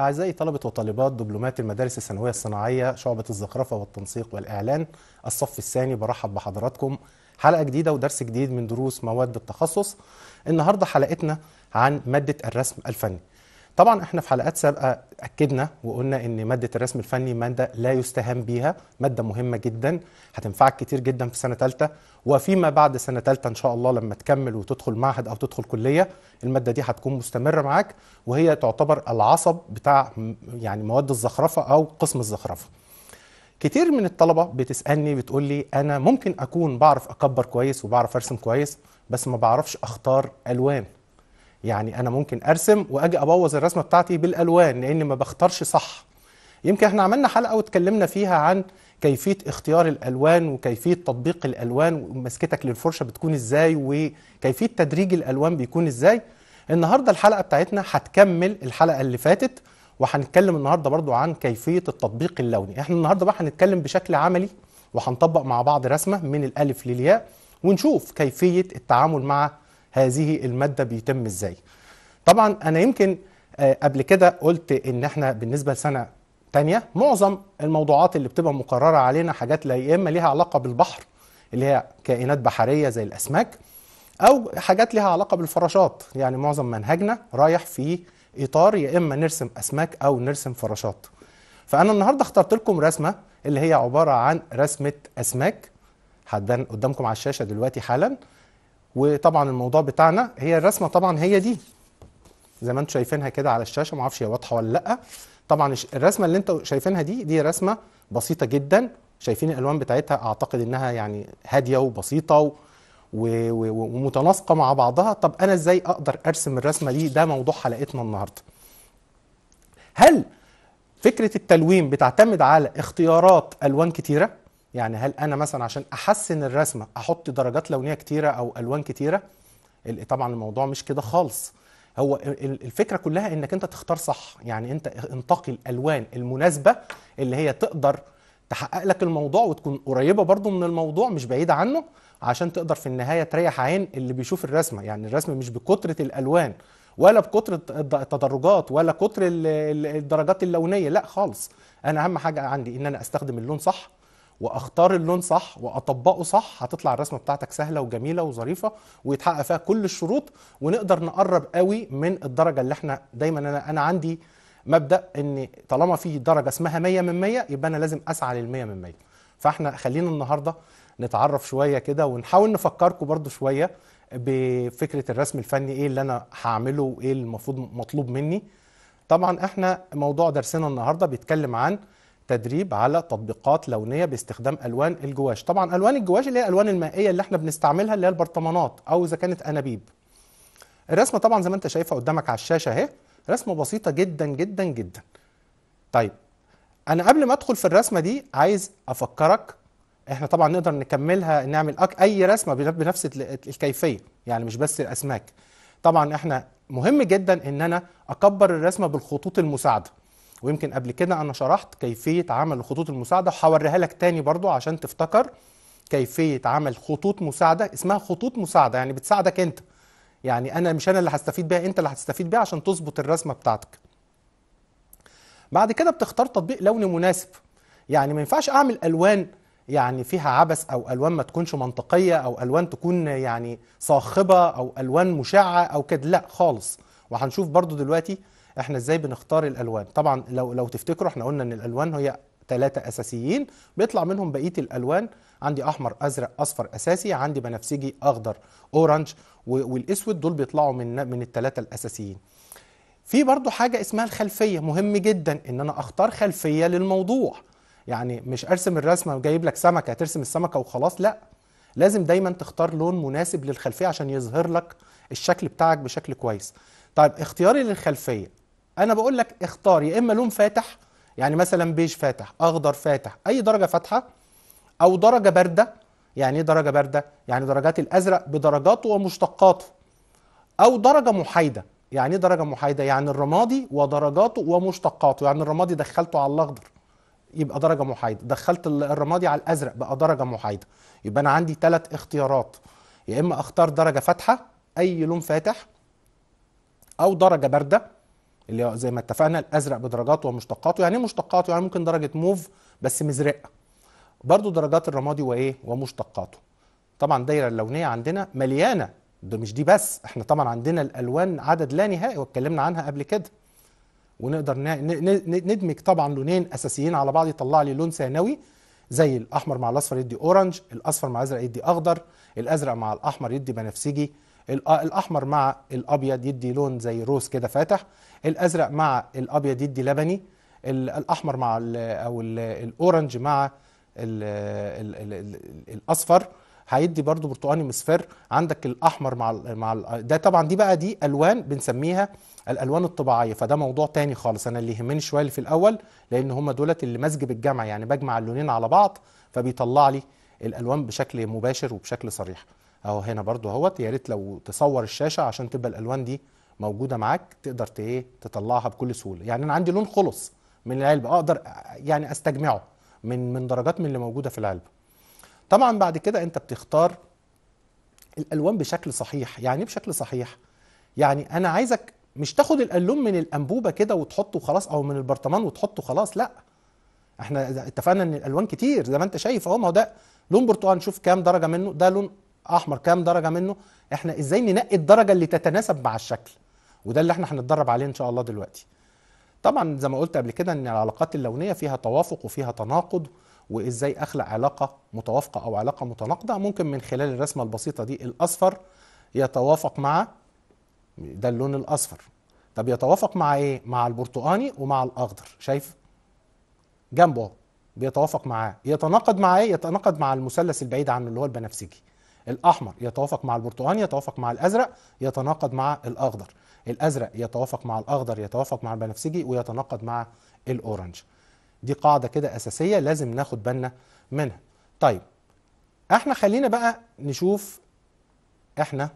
أعزائي طلبة وطالبات دبلومات المدارس الثانوية الصناعية شعبة الزخرفة والتنسيق والإعلان الصف الثاني برحب بحضراتكم حلقة جديدة ودرس جديد من دروس مواد التخصص النهاردة حلقتنا عن مادة الرسم الفني طبعا احنا في حلقات سابقه اكدنا وقلنا ان ماده الرسم الفني ماده لا يستهان بيها ماده مهمه جدا هتنفعك كتير جدا في سنه ثالثه وفيما بعد سنه ثالثه ان شاء الله لما تكمل وتدخل معهد او تدخل كليه الماده دي هتكون مستمره معاك وهي تعتبر العصب بتاع يعني مواد الزخرفه او قسم الزخرفه كتير من الطلبه بتسالني بتقول لي انا ممكن اكون بعرف اكبر كويس وبعرف ارسم كويس بس ما بعرفش اختار الوان يعني انا ممكن ارسم واجي ابوظ الرسمه بتاعتي بالالوان لاني ما بختارش صح يمكن احنا عملنا حلقه واتكلمنا فيها عن كيفيه اختيار الالوان وكيفيه تطبيق الالوان ومسكتك للفرشه بتكون ازاي وكيفيه تدريج الالوان بيكون ازاي النهارده الحلقه بتاعتنا هتكمل الحلقه اللي فاتت وهنتكلم النهارده برضو عن كيفيه التطبيق اللوني احنا النهارده بقى هنتكلم بشكل عملي وهنطبق مع بعض رسمه من الالف للياء ونشوف كيفيه التعامل مع هذه الماده بيتم ازاي طبعا انا يمكن آه، قبل كده قلت ان احنا بالنسبه لسنه تانية معظم الموضوعات اللي بتبقى مقرره علينا حاجات لا يا اما ليها علاقه بالبحر اللي هي كائنات بحريه زي الاسماك او حاجات ليها علاقه بالفراشات يعني معظم منهجنا رايح في اطار يا اما نرسم اسماك او نرسم فراشات فانا النهارده اخترت لكم رسمه اللي هي عباره عن رسمه اسماك حدا قدامكم على الشاشه دلوقتي حالا وطبعا الموضوع بتاعنا هي الرسمه طبعا هي دي زي ما انتم شايفينها كده على الشاشه ما اعرفش هي واضحه ولا لا طبعا الرسمه اللي انتم شايفينها دي دي رسمه بسيطه جدا شايفين الالوان بتاعتها اعتقد انها يعني هاديه وبسيطه و... و... و... ومتناسقه مع بعضها طب انا ازاي اقدر ارسم الرسمه دي ده موضوع حلقتنا النهارده هل فكره التلوين بتعتمد على اختيارات الوان كتيره يعني هل انا مثلا عشان احسن الرسمه احط درجات لونيه كتيره او الوان كتيره طبعا الموضوع مش كده خالص هو الفكره كلها انك انت تختار صح يعني انت انتقي الالوان المناسبه اللي هي تقدر تحقق لك الموضوع وتكون قريبه برضو من الموضوع مش بعيده عنه عشان تقدر في النهايه تريح عين اللي بيشوف الرسمه يعني الرسمه مش بكتره الالوان ولا بكتر التدرجات ولا كتر الدرجات اللونيه لا خالص انا اهم حاجه عندي ان انا استخدم اللون صح واختار اللون صح واطبقه صح هتطلع الرسمه بتاعتك سهله وجميله وظريفه ويتحقق فيها كل الشروط ونقدر نقرب قوي من الدرجه اللي احنا دايما انا انا عندي مبدا ان طالما في درجه اسمها 100 من 100 يبقى انا لازم اسعى لل 100 من 100 فاحنا خلينا النهارده نتعرف شويه كده ونحاول نفكركم برضو شويه بفكره الرسم الفني ايه اللي انا هعمله وايه المفروض مطلوب مني طبعا احنا موضوع درسنا النهارده بيتكلم عن تدريب على تطبيقات لونيه باستخدام الوان الجواش طبعا الوان الجواش اللي هي الالوان المائيه اللي احنا بنستعملها اللي هي البرطمانات او اذا كانت انابيب الرسمه طبعا زي ما انت شايفها قدامك على الشاشه اهي رسمه بسيطه جدا جدا جدا طيب انا قبل ما ادخل في الرسمه دي عايز افكرك احنا طبعا نقدر نكملها نعمل اي رسمه بنفس الكيفيه يعني مش بس الاسماك طبعا احنا مهم جدا ان انا اكبر الرسمه بالخطوط المساعده ويمكن قبل كده انا شرحت كيفيه عمل خطوط المساعده وهوريها لك تاني برضو عشان تفتكر كيفيه عمل خطوط مساعده اسمها خطوط مساعده يعني بتساعدك انت يعني انا مش انا اللي هستفيد بيها انت اللي هتستفيد بيها عشان تظبط الرسمه بتاعتك بعد كده بتختار تطبيق لوني مناسب يعني ما ينفعش اعمل الوان يعني فيها عبث او الوان ما تكونش منطقيه او الوان تكون يعني صاخبه او الوان مشعه او كده لا خالص وهنشوف برضو دلوقتي احنا ازاي بنختار الالوان طبعا لو لو تفتكروا احنا قلنا ان الالوان هي ثلاثة أساسيين بيطلع منهم بقية الألوان عندي أحمر أزرق أصفر أساسي عندي بنفسجي أخضر أورنج والأسود دول بيطلعوا من من الثلاثة الأساسيين في برضو حاجة اسمها الخلفية مهم جدا إن أنا أختار خلفية للموضوع يعني مش أرسم الرسمة جايب لك سمكة ترسم السمكة وخلاص لأ لازم دايما تختار لون مناسب للخلفية عشان يظهر لك الشكل بتاعك بشكل كويس طيب اختياري للخلفية انا بقول لك اختار يا اما لون فاتح يعني مثلا بيج فاتح اخضر فاتح اي درجه فاتحه او درجه بارده يعني ايه درجه بارده يعني درجات الازرق بدرجاته ومشتقاته او درجه محايده يعني ايه درجه محايده يعني الرمادي ودرجاته ومشتقاته يعني الرمادي دخلته على الاخضر يبقى درجه محايده دخلت الرمادي على الازرق بقى درجه محايده يبقى انا عندي ثلاث اختيارات يا اما اختار درجه فاتحه اي لون فاتح او درجه بارده اللي هو زي ما اتفقنا الازرق بدرجاته ومشتقاته يعني ايه مشتقاته يعني ممكن درجه موف بس مزرقه برضو درجات الرمادي وايه ومشتقاته طبعا الدايره اللونيه عندنا مليانه ده مش دي بس احنا طبعا عندنا الالوان عدد لا نهائي واتكلمنا عنها قبل كده ونقدر ندمج طبعا لونين اساسيين على بعض يطلع لي لون ثانوي زي الاحمر مع الاصفر يدي اورنج الاصفر مع الازرق يدي اخضر الازرق مع الاحمر يدي بنفسجي الاحمر مع الابيض يدي لون زي روز كده فاتح الازرق مع الابيض يدي لبني الاحمر مع او الاورنج مع الاصفر هيدي برضو برتقاني مصفر عندك الاحمر مع مع ده طبعا دي بقى دي الوان بنسميها الالوان الطبيعيه فده موضوع تاني خالص انا اللي يهمني شويه اللي في الاول لان هم دولت اللي مزج بالجمع يعني بجمع اللونين على بعض فبيطلع لي الالوان بشكل مباشر وبشكل صريح اهو هنا برضو اهوت يا ريت لو تصور الشاشه عشان تبقى الالوان دي موجوده معاك تقدر ايه تطلعها بكل سهوله يعني انا عندي لون خلص من العلبه اقدر يعني استجمعه من من درجات من اللي موجوده في العلبه طبعا بعد كده انت بتختار الالوان بشكل صحيح يعني إيه بشكل صحيح يعني انا عايزك مش تاخد الالوم من الانبوبه كده وتحطه خلاص او من البرطمان وتحطه خلاص لا احنا اتفقنا ان الالوان كتير زي ما انت شايف اهو ما هو ده لون برتقال شوف كام درجه منه ده لون احمر كام درجه منه احنا ازاي ننقي الدرجه اللي تتناسب مع الشكل وده اللي احنا هنتدرب عليه ان شاء الله دلوقتي طبعا زي ما قلت قبل كده ان العلاقات اللونيه فيها توافق وفيها تناقض وازاي اخلق علاقه متوافقه او علاقه متناقضه ممكن من خلال الرسمه البسيطه دي الاصفر يتوافق مع ده اللون الاصفر طب يتوافق مع ايه مع البرتقاني ومع الاخضر شايف جنبه بيتوافق معاه يتناقض مع ايه يتناقض مع المثلث البعيد عنه اللي هو البنفسجي الاحمر يتوافق مع البرتقاني يتوافق مع الازرق يتناقض مع الاخضر الازرق يتوافق مع الاخضر يتوافق مع البنفسجي ويتناقض مع الاورنج دي قاعده كده اساسيه لازم ناخد بالنا منها طيب احنا خلينا بقى نشوف احنا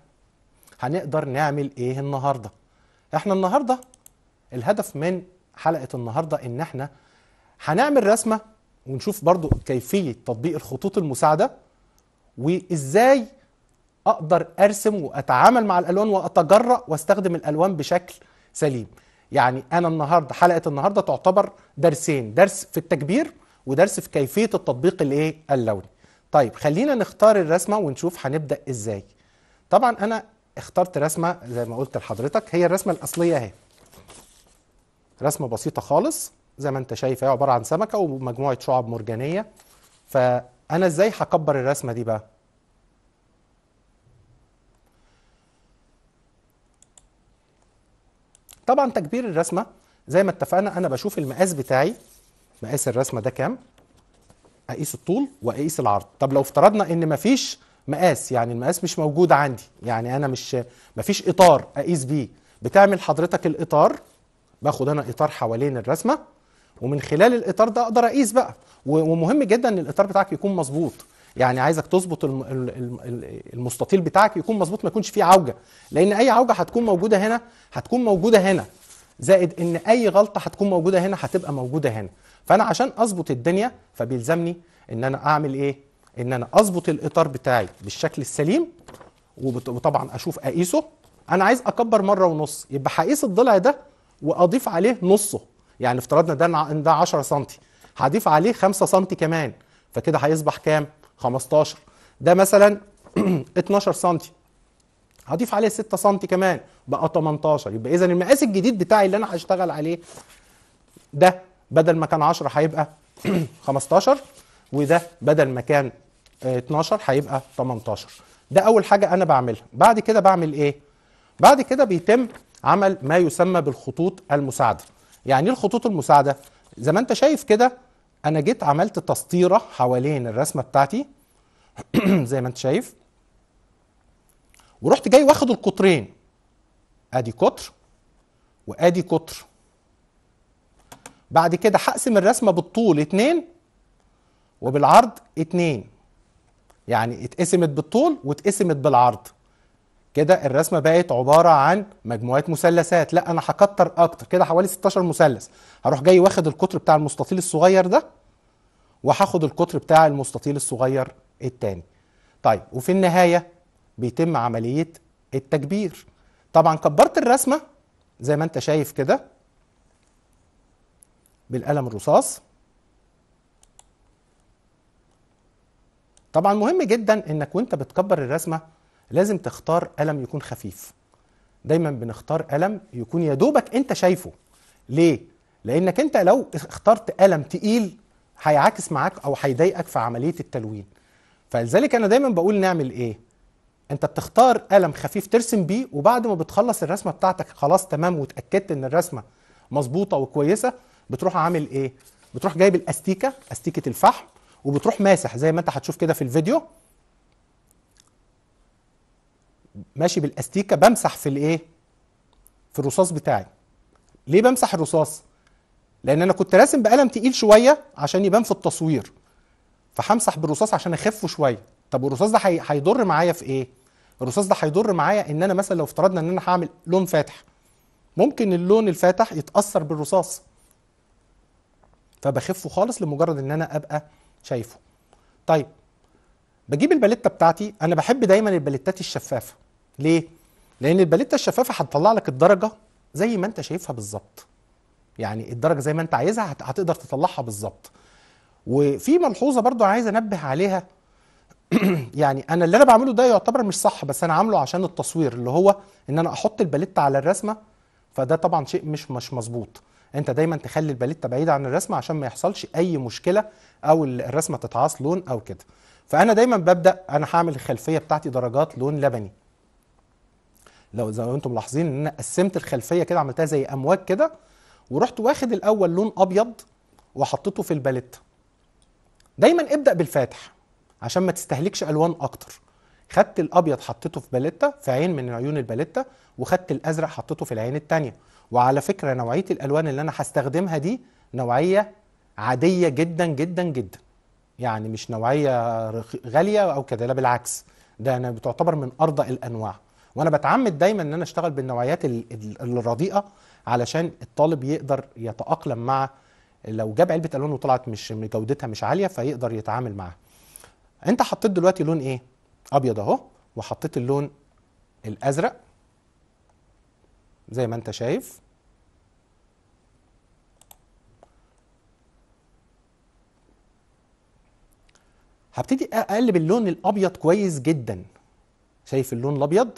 هنقدر نعمل ايه النهارده احنا النهارده الهدف من حلقه النهارده ان احنا هنعمل رسمه ونشوف برضو كيفيه تطبيق الخطوط المساعده وازاي اقدر ارسم واتعامل مع الالوان واتجرأ واستخدم الالوان بشكل سليم يعني انا النهارده حلقه النهارده تعتبر درسين درس في التكبير ودرس في كيفيه التطبيق الايه اللوني طيب خلينا نختار الرسمه ونشوف هنبدا ازاي طبعا انا اخترت رسمه زي ما قلت لحضرتك هي الرسمه الاصليه اهي رسمه بسيطه خالص زي ما انت شايف هي عباره عن سمكه ومجموعه شعب مرجانيه فانا ازاي هكبر الرسمه دي بقى طبعا تكبير الرسمه زي ما اتفقنا انا بشوف المقاس بتاعي مقاس الرسمه ده كام اقيس الطول واقيس العرض طب لو افترضنا ان مفيش مقاس يعني المقاس مش موجود عندي يعني انا مش مفيش اطار اقيس بيه بتعمل حضرتك الاطار باخد انا اطار حوالين الرسمه ومن خلال الاطار ده اقدر اقيس بقى ومهم جدا ان الاطار بتاعك يكون مظبوط يعني عايزك تظبط المستطيل بتاعك يكون مظبوط ما يكونش فيه عوجه لان اي عوجه هتكون موجوده هنا هتكون موجوده هنا زائد ان اي غلطه هتكون موجوده هنا هتبقى موجوده هنا فانا عشان اظبط الدنيا فبيلزمني ان انا اعمل ايه ان انا اظبط الاطار بتاعي بالشكل السليم وطبعا اشوف اقيسه انا عايز اكبر مره ونص يبقى هقيس الضلع ده واضيف عليه نصه يعني افترضنا ده ده 10 سم هضيف عليه 5 سم كمان فكده هيصبح كام 15 ده مثلا 12 سم هضيف عليه 6 سم كمان بقى 18 يبقى اذا المقاس الجديد بتاعي اللي انا هشتغل عليه ده بدل ما كان 10 هيبقى 15 وده بدل ما كان 12 هيبقى 18 ده اول حاجه انا بعملها بعد كده بعمل ايه بعد كده بيتم عمل ما يسمى بالخطوط المساعده يعني ايه الخطوط المساعده زي ما انت شايف كده انا جيت عملت تسطيره حوالين الرسمه بتاعتي زي ما انت شايف ورحت جاي واخد القطرين ادي قطر وادي قطر بعد كده هقسم الرسمه بالطول اتنين وبالعرض اتنين يعني اتقسمت بالطول واتقسمت بالعرض كده الرسمه بقت عباره عن مجموعات مثلثات لا انا هكتر اكتر كده حوالي 16 مثلث هروح جاي واخد القطر بتاع المستطيل الصغير ده وهاخد القطر بتاع المستطيل الصغير الثاني طيب وفي النهايه بيتم عمليه التكبير طبعا كبرت الرسمه زي ما انت شايف كده بالقلم الرصاص طبعا مهم جدا انك وانت بتكبر الرسمه لازم تختار قلم يكون خفيف دايما بنختار قلم يكون يا دوبك انت شايفه ليه لانك انت لو اخترت قلم تقيل هيعاكس معاك او هيضايقك في عمليه التلوين فلذلك انا دايما بقول نعمل ايه انت بتختار قلم خفيف ترسم بيه وبعد ما بتخلص الرسمه بتاعتك خلاص تمام وتاكدت ان الرسمه مظبوطه وكويسه بتروح عامل ايه بتروح جايب الاستيكه استيكه الفحم وبتروح ماسح زي ما انت هتشوف كده في الفيديو ماشي بالاستيكه بمسح في الايه في الرصاص بتاعي ليه بمسح الرصاص لان انا كنت راسم بقلم تقيل شويه عشان يبان في التصوير فهمسح بالرصاص عشان اخفه شويه طب الرصاص ده هيضر معايا في ايه الرصاص ده هيضر معايا ان انا مثلا لو افترضنا ان انا هعمل لون فاتح ممكن اللون الفاتح يتاثر بالرصاص فبخفه خالص لمجرد ان انا ابقى شايفه طيب بجيب الباليته بتاعتي انا بحب دايما الباليتات الشفافه ليه؟ لأن الباليتا الشفافة هتطلع لك الدرجة زي ما أنت شايفها بالظبط. يعني الدرجة زي ما أنت عايزها هتقدر تطلعها بالظبط. وفي ملحوظة برضو عايز أنبه عليها يعني أنا اللي أنا بعمله ده يعتبر مش صح بس أنا عامله عشان التصوير اللي هو إن أنا أحط الباليتا على الرسمة فده طبعا شيء مش مش مظبوط. انت دايما تخلي الباليتا بعيده عن الرسمه عشان ما يحصلش اي مشكله او الرسمه تتعاص لون او كده فانا دايما ببدا انا هعمل الخلفيه بتاعتي درجات لون لبني لو زي ما انتم ملاحظين ان انا قسمت الخلفيه كده عملتها زي امواج كده ورحت واخد الاول لون ابيض وحطيته في الباليت دايما ابدا بالفاتح عشان ما تستهلكش الوان اكتر خدت الابيض حطيته في باليتا في عين من عيون الباليتا وخدت الازرق حطيته في العين الثانيه وعلى فكره نوعيه الالوان اللي انا هستخدمها دي نوعيه عاديه جدا جدا جدا يعني مش نوعيه غاليه او كده لا بالعكس ده انا بتعتبر من ارضى الانواع وانا بتعمد دايما ان انا اشتغل بالنوعيات الرديئه علشان الطالب يقدر يتاقلم مع لو جاب علبه الوان وطلعت مش جودتها مش عاليه فيقدر يتعامل معاها انت حطيت دلوقتي لون ايه ابيض اهو وحطيت اللون الازرق زي ما انت شايف هبتدي اقلب اللون الابيض كويس جدا شايف اللون الابيض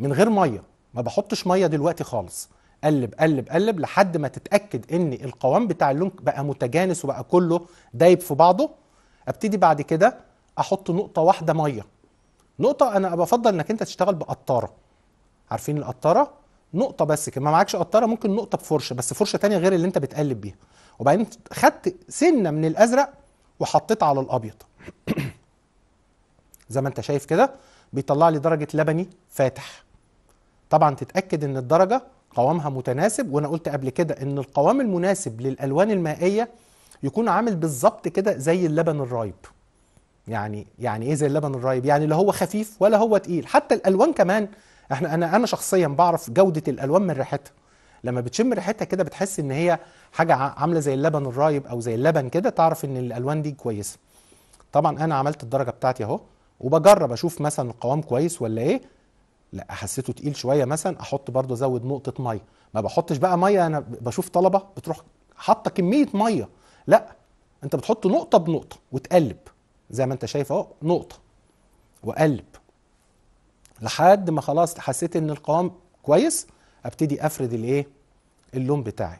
من غير ميه ما بحطش ميه دلوقتي خالص قلب قلب قلب لحد ما تتاكد ان القوام بتاع اللون بقى متجانس وبقى كله دايب في بعضه ابتدي بعد كده احط نقطه واحده ميه نقطه انا بفضل انك انت تشتغل بقطاره عارفين القطاره نقطه بس كده ما معكش قطاره ممكن نقطه بفرشه بس فرشه تانية غير اللي انت بتقلب بيها وبعدين خدت سنه من الازرق وحطيت على الابيض زي ما انت شايف كده بيطلع لي درجه لبني فاتح طبعا تتاكد ان الدرجه قوامها متناسب وانا قلت قبل كده ان القوام المناسب للالوان المائيه يكون عامل بالظبط كده زي اللبن الرايب يعني يعني ايه زي اللبن الرايب يعني لا هو خفيف ولا هو تقيل حتى الالوان كمان احنا انا انا شخصيا بعرف جوده الالوان من ريحتها لما بتشم ريحتها كده بتحس ان هي حاجه عامله زي اللبن الرايب او زي اللبن كده تعرف ان الالوان دي كويسه طبعا انا عملت الدرجه بتاعتي اهو وبجرب اشوف مثلا القوام كويس ولا ايه لا حسيته تقيل شويه مثلا احط برضه ازود نقطه ميه ما بحطش بقى ميه انا بشوف طلبه بتروح حاطه كميه ميه لا انت بتحط نقطه بنقطه وتقلب زي ما انت شايف اهو نقطه واقلب لحد ما خلاص حسيت ان القوام كويس ابتدي افرد الايه اللون بتاعي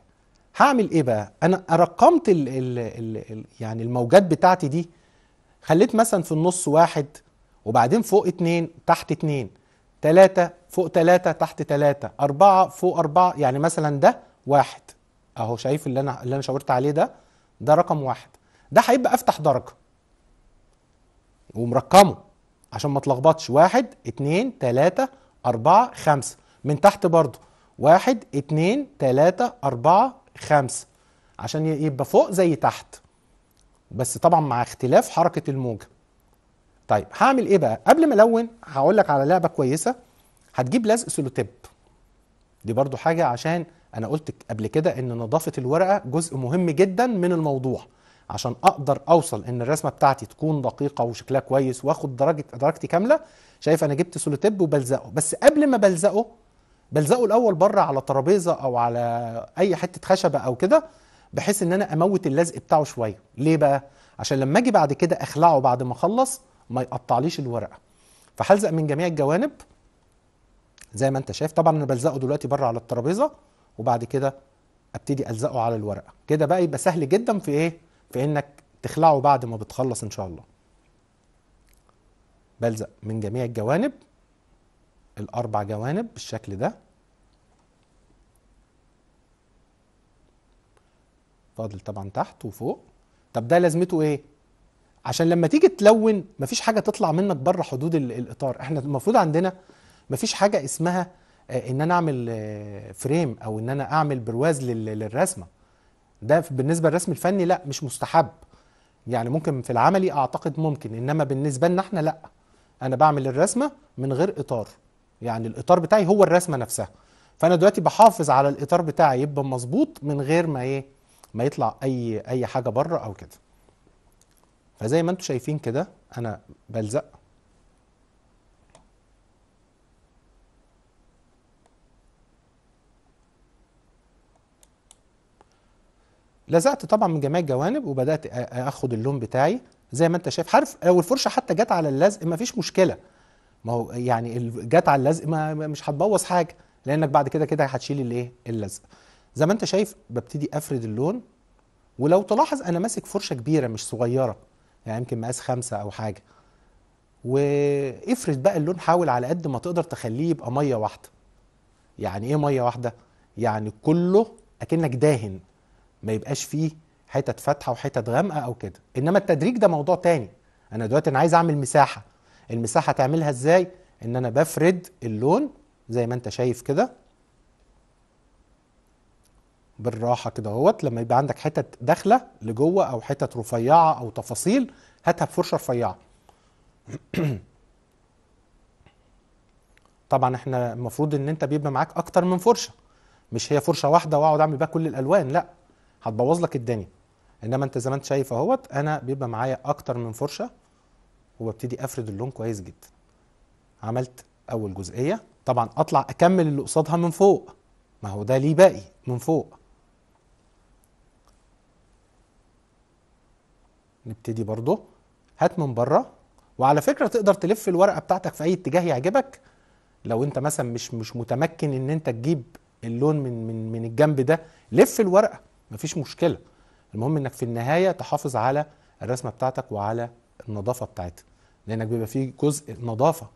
هعمل ايه بقى انا رقمت الـ الـ الـ يعني الموجات بتاعتي دي خليت مثلا في النص واحد وبعدين فوق اتنين تحت اتنين 3 فوق 3 تحت 3 4 فوق 4 يعني مثلا ده واحد اهو شايف اللي انا اللي انا شاورت عليه ده ده رقم واحد ده هيبقى افتح درجه ومرقمه عشان ما اتلخبطش واحد اتنين تلاتة أربعة خمسة من تحت برضه واحد اتنين تلاتة أربعة خمسة عشان يبقى فوق زي تحت بس طبعا مع اختلاف حركة الموجة طيب هعمل ايه بقى قبل ما الون هقول لك على لعبه كويسه هتجيب لزق سلوتيب دي برضو حاجه عشان انا قلت قبل كده ان نظافه الورقه جزء مهم جدا من الموضوع عشان اقدر اوصل ان الرسمه بتاعتي تكون دقيقه وشكلها كويس واخد درجه درجتي كامله شايف انا جبت سولوتيب وبلزقه بس قبل ما بلزقه بلزقه الاول بره على ترابيزه او على اي حته خشبه او كده بحيث ان انا اموت اللزق بتاعه شويه ليه بقى عشان لما اجي بعد كده اخلعه بعد ما اخلص ما يقطعليش الورقه فهلزق من جميع الجوانب زي ما انت شايف طبعا انا بلزقه دلوقتي بره على الترابيزه وبعد كده ابتدي الزقه على الورقه كده بقى يبقى سهل جدا في ايه في انك تخلعه بعد ما بتخلص ان شاء الله بلزق من جميع الجوانب الاربع جوانب بالشكل ده فاضل طبعا تحت وفوق طب ده لازمته ايه عشان لما تيجي تلون مفيش حاجه تطلع منك بره حدود الاطار احنا المفروض عندنا مفيش حاجه اسمها آه، ان انا اعمل آه، فريم او ان انا اعمل برواز للرسمه ده بالنسبه للرسم الفني لا مش مستحب يعني ممكن في العملي اعتقد ممكن انما بالنسبه لنا احنا لا انا بعمل الرسمه من غير اطار يعني الاطار بتاعي هو الرسمه نفسها فانا دلوقتي بحافظ على الاطار بتاعي يبقى مظبوط من غير ما ايه ما يطلع اي اي حاجه بره او كده فزي ما انتم شايفين كده انا بلزق لزقت طبعا من جميع الجوانب وبدات اخد اللون بتاعي زي ما انت شايف حرف لو الفرشه حتى جت على اللزق ما فيش مشكله ما هو يعني جت على اللزق ما مش هتبوظ حاجه لانك بعد كده كده هتشيل الايه اللزق زي ما انت شايف ببتدي افرد اللون ولو تلاحظ انا ماسك فرشه كبيره مش صغيره يعني يمكن مقاس خمسة أو حاجة وافرد بقى اللون حاول على قد ما تقدر تخليه يبقى مية واحدة يعني إيه مية واحدة؟ يعني كله أكنك داهن ما يبقاش فيه حتت فاتحة وحتت غامقة أو كده إنما التدريج ده موضوع تاني أنا دلوقتي أنا عايز أعمل مساحة المساحة تعملها إزاي؟ إن أنا بفرد اللون زي ما أنت شايف كده بالراحه كده اهوت لما يبقى عندك حتت داخله لجوه او حتت رفيعه او تفاصيل هاتها بفرشه رفيعه طبعا احنا المفروض ان انت بيبقى معاك اكتر من فرشه مش هي فرشه واحده واقعد اعمل بيها كل الالوان لا هتبوظ لك الدنيا انما انت زي ما انت شايف اهوت انا بيبقى معايا اكتر من فرشه وببتدي افرد اللون كويس جدا عملت اول جزئيه طبعا اطلع اكمل اللي قصادها من فوق ما هو ده ليه باقي من فوق نبتدي برضه هات من بره وعلى فكره تقدر تلف الورقه بتاعتك في اي اتجاه يعجبك لو انت مثلا مش مش متمكن ان انت تجيب اللون من من من الجنب ده لف الورقه مفيش مشكله المهم انك في النهايه تحافظ على الرسمه بتاعتك وعلى النظافه بتاعتها لانك بيبقى فيه جزء نظافه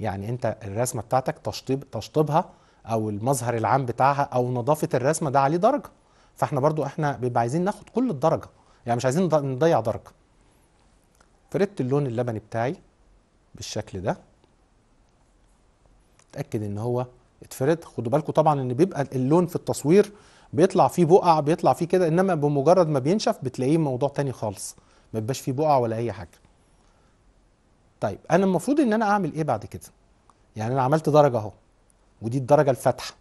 يعني انت الرسمه بتاعتك تشطيب تشطيبها او المظهر العام بتاعها او نظافه الرسمه ده عليه درجه فاحنا برضو احنا بيبقى عايزين ناخد كل الدرجه يعني مش عايزين نضيع درجه فردت اللون اللبني بتاعي بالشكل ده اتاكد ان هو اتفرد خدوا بالكم طبعا ان بيبقى اللون في التصوير بيطلع فيه بقع بيطلع فيه كده انما بمجرد ما بينشف بتلاقيه موضوع تاني خالص ما بيبقاش فيه بقع ولا اي حاجه طيب انا المفروض ان انا اعمل ايه بعد كده يعني انا عملت درجه اهو ودي الدرجه الفاتحه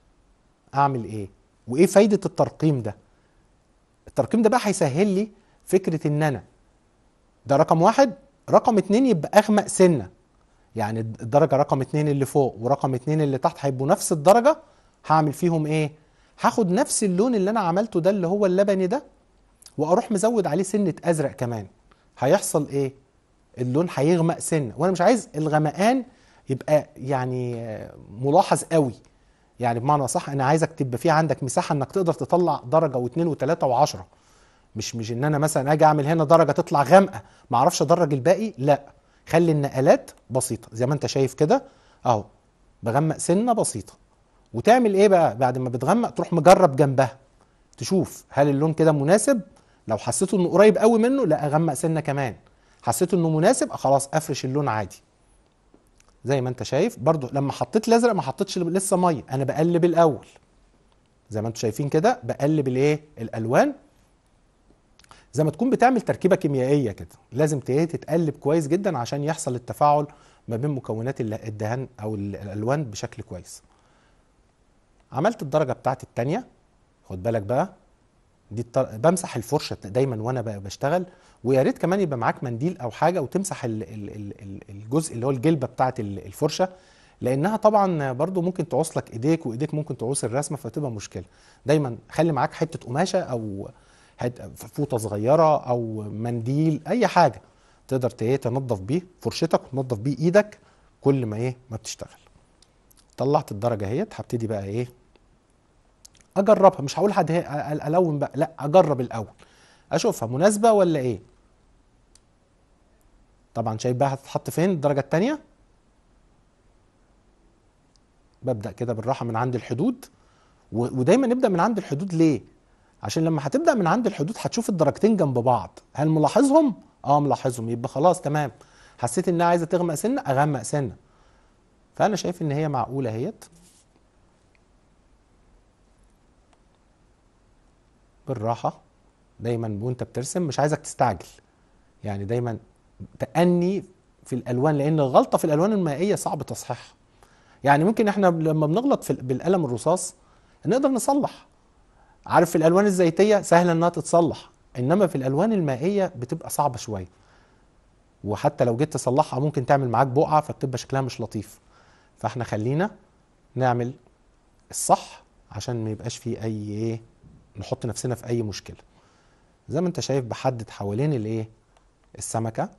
اعمل ايه وايه فايده الترقيم ده الترقيم ده بقى هيسهل لي فكره ان انا ده رقم واحد رقم اتنين يبقى اغمق سنه يعني الدرجه رقم اتنين اللي فوق ورقم اتنين اللي تحت هيبقوا نفس الدرجه هعمل فيهم ايه هاخد نفس اللون اللي انا عملته ده اللي هو اللبني ده واروح مزود عليه سنه ازرق كمان هيحصل ايه اللون هيغمق سنه وانا مش عايز الغمقان يبقى يعني ملاحظ قوي يعني بمعنى صح انا عايزك تبقى في عندك مساحه انك تقدر تطلع درجه واثنين وثلاثه وعشره مش مش ان انا مثلا اجي اعمل هنا درجه تطلع غامقه ما اعرفش ادرج الباقي لا خلي النقلات بسيطه زي ما انت شايف كده اهو بغمق سنه بسيطه وتعمل ايه بقى بعد ما بتغمق تروح مجرب جنبها تشوف هل اللون كده مناسب لو حسيته انه قريب قوي منه لا اغمق سنه كمان حسيته انه مناسب خلاص افرش اللون عادي زي ما انت شايف برضو لما حطيت الازرق ما حطيتش لسه ميه انا بقلب الاول زي ما انتم شايفين كده بقلب الايه الالوان زي ما تكون بتعمل تركيبه كيميائيه كده لازم تتقلب كويس جدا عشان يحصل التفاعل ما بين مكونات الدهان او الالوان بشكل كويس عملت الدرجه بتاعتي الثانيه خد بالك بقى دي التر... بمسح الفرشه دايما وانا بشتغل ويا ريت كمان يبقى معاك منديل او حاجه وتمسح ال... ال... ال... الجزء اللي هو الجلبه بتاعت الفرشه لانها طبعا برضو ممكن تعوص لك ايديك وايديك ممكن تعوص الرسمه فتبقى مشكله دايما خلي معاك حته قماشه او فوطه صغيره او منديل اي حاجه تقدر إيه، تنظف بيه فرشتك وتنظف بيه ايدك كل ما ايه ما بتشتغل طلعت الدرجه اهيت هبتدي بقى ايه اجربها مش هقول حد إيه، الون بقى لا اجرب الاول اشوفها مناسبه ولا ايه طبعا شايف بقى هتتحط فين الدرجه الثانيه ببدا كده بالراحه من عند الحدود ودايما نبدا من عند الحدود ليه عشان لما هتبدا من عند الحدود هتشوف الدرجتين جنب بعض هل ملاحظهم اه ملاحظهم يبقى خلاص تمام حسيت انها عايزه تغمق سنه اغمق سنه فانا شايف ان هي معقوله اهيت بالراحه دايما وانت بترسم مش عايزك تستعجل يعني دايما تأني في الالوان لان الغلطه في الالوان المائيه صعب تصحيحها يعني ممكن احنا لما بنغلط في بالقلم الرصاص نقدر نصلح عارف في الالوان الزيتيه سهل انها تتصلح انما في الالوان المائيه بتبقى صعبه شويه وحتى لو جيت تصلحها ممكن تعمل معاك بقعه فبتبقى شكلها مش لطيف فاحنا خلينا نعمل الصح عشان ما يبقاش فيه اي ايه نحط نفسنا في اي مشكله زي ما انت شايف بحدد حوالين الايه السمكه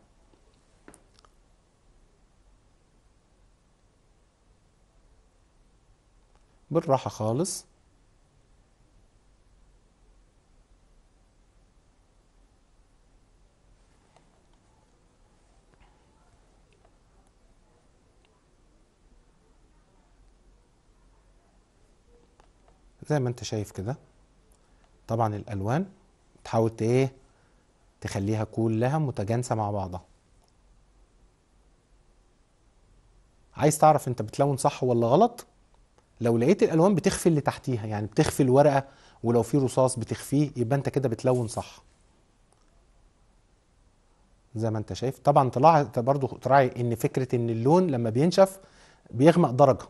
بالراحه خالص زي ما انت شايف كده طبعا الالوان تحاول ايه تخليها كلها متجانسه مع بعضها عايز تعرف انت بتلون صح ولا غلط لو لقيت الالوان بتخفي اللي تحتيها يعني بتخفي الورقه ولو في رصاص بتخفيه يبقى انت كده بتلون صح زي ما انت شايف طبعا تلاحظ برضو تراعي ان فكره ان اللون لما بينشف بيغمق درجه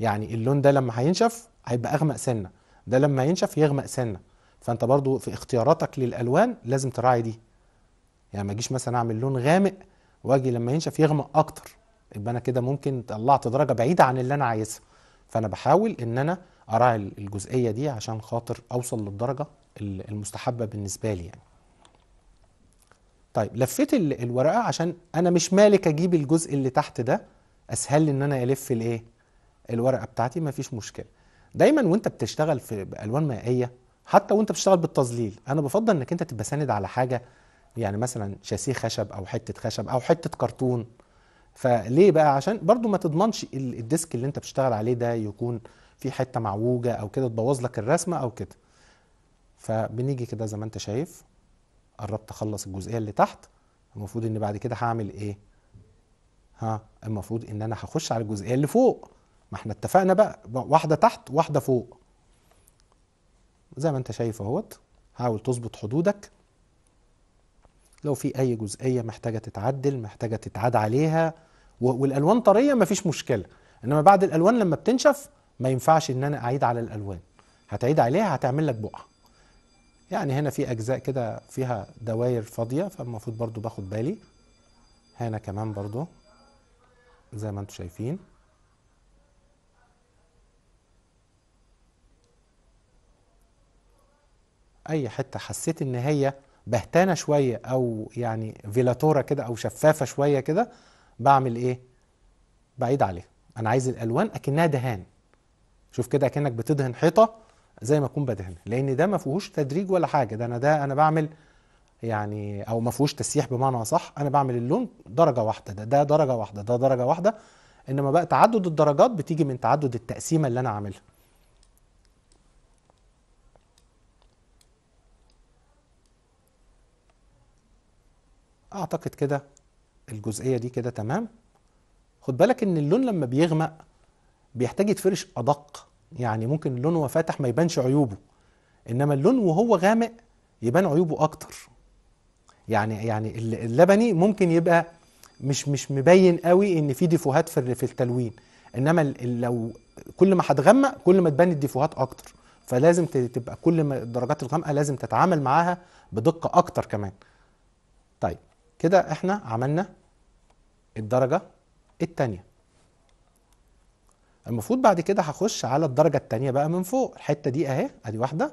يعني اللون ده لما هينشف هيبقى اغمق سنه ده لما ينشف يغمق سنه فانت برضو في اختياراتك للالوان لازم تراعي دي يعني ما اجيش مثلا اعمل لون غامق واجي لما ينشف يغمق اكتر يبقى انا كده ممكن طلعت درجه بعيده عن اللي انا عايزها فانا بحاول ان انا اراعي الجزئيه دي عشان خاطر اوصل للدرجه المستحبه بالنسبه لي يعني طيب لفيت الورقه عشان انا مش مالك اجيب الجزء اللي تحت ده اسهل لي ان انا الف الايه الورقه بتاعتي مفيش مشكله دايما وانت بتشتغل في الوان مائيه حتى وانت بتشتغل بالتظليل انا بفضل انك انت تبقى ساند على حاجه يعني مثلا شاسيه خشب او حته خشب او حته كرتون فليه بقى عشان برضو ما تضمنش الديسك اللي انت بتشتغل عليه ده يكون في حته معوجه او كده تبوظ لك الرسمه او كده فبنيجي كده زي ما انت شايف قربت اخلص الجزئيه اللي تحت المفروض ان بعد كده هعمل ايه ها المفروض ان انا هخش على الجزئيه اللي فوق ما احنا اتفقنا بقى واحده تحت واحده فوق زي ما انت شايف اهوت حاول تظبط حدودك لو في اي جزئيه محتاجه تتعدل محتاجه تتعاد عليها والالوان طريه مفيش مشكله انما بعد الالوان لما بتنشف ما ينفعش ان انا اعيد على الالوان هتعيد عليها هتعمل لك بقعه يعني هنا في اجزاء كده فيها دواير فاضيه فالمفروض برضو باخد بالي هنا كمان برضو زي ما انتم شايفين اي حته حسيت ان هي بهتانه شويه او يعني فيلاتوره كده او شفافه شويه كده بعمل ايه بعيد عليها انا عايز الالوان اكنها دهان شوف كده اكنك بتدهن حيطه زي ما اكون بدهنها لان ده ما فيهوش تدريج ولا حاجه ده انا ده انا بعمل يعني او ما فيهوش تسييح بمعنى اصح انا بعمل اللون درجه واحده ده ده درجه واحده ده درجه واحده انما بقى تعدد الدرجات بتيجي من تعدد التقسيمه اللي انا عاملها اعتقد كده الجزئيه دي كده تمام خد بالك ان اللون لما بيغمق بيحتاج يتفرش ادق يعني ممكن اللون وهو فاتح ما يبانش عيوبه انما اللون وهو غامق يبان عيوبه اكتر يعني يعني اللبني ممكن يبقى مش مش مبين قوي ان في ديفوهات في في التلوين انما لو كل ما هتغمق كل ما تبان الديفوهات اكتر فلازم تبقى كل ما درجات الغمقه لازم تتعامل معاها بدقه اكتر كمان طيب كده احنا عملنا الدرجة التانية المفروض بعد كده هخش على الدرجة التانية بقى من فوق الحتة دي اهي ادي واحدة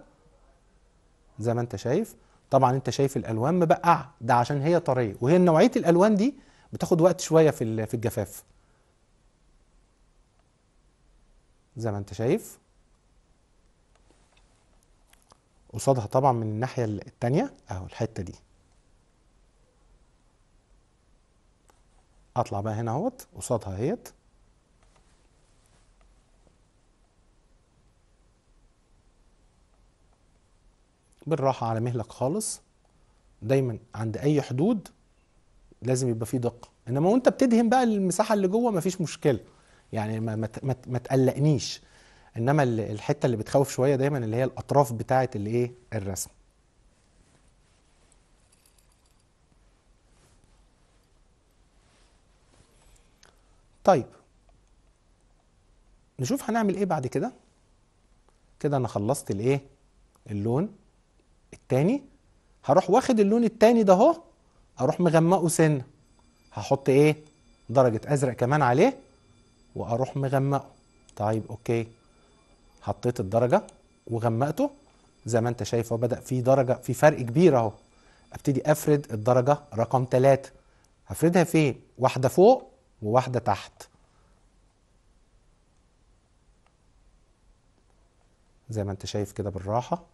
زي ما انت شايف طبعا انت شايف الالوان مبقعة ده عشان هي طرية وهي نوعية الالوان دي بتاخد وقت شوية في في الجفاف زي ما انت شايف قصادها طبعا من الناحية التانية اهو الحتة دي اطلع بقى هنا اهوت قصادها اهيت بالراحه على مهلك خالص دايما عند اي حدود لازم يبقى فيه دقه انما وانت بتدهن بقى المساحه اللي جوه مفيش مشكله يعني ما ما ما تقلقنيش انما الحته اللي بتخوف شويه دايما اللي هي الاطراف بتاعه الايه الرسم طيب نشوف هنعمل ايه بعد كده كده انا خلصت الايه اللون التاني هروح واخد اللون التاني ده اهو اروح مغمقه سنه هحط ايه درجه ازرق كمان عليه واروح مغمقه طيب اوكي حطيت الدرجه وغمقته زي ما انت شايف هو بدا في درجه في فرق كبير اهو ابتدي افرد الدرجه رقم ثلاثة هفردها فين واحده فوق وواحده تحت زي ما انت شايف كده بالراحه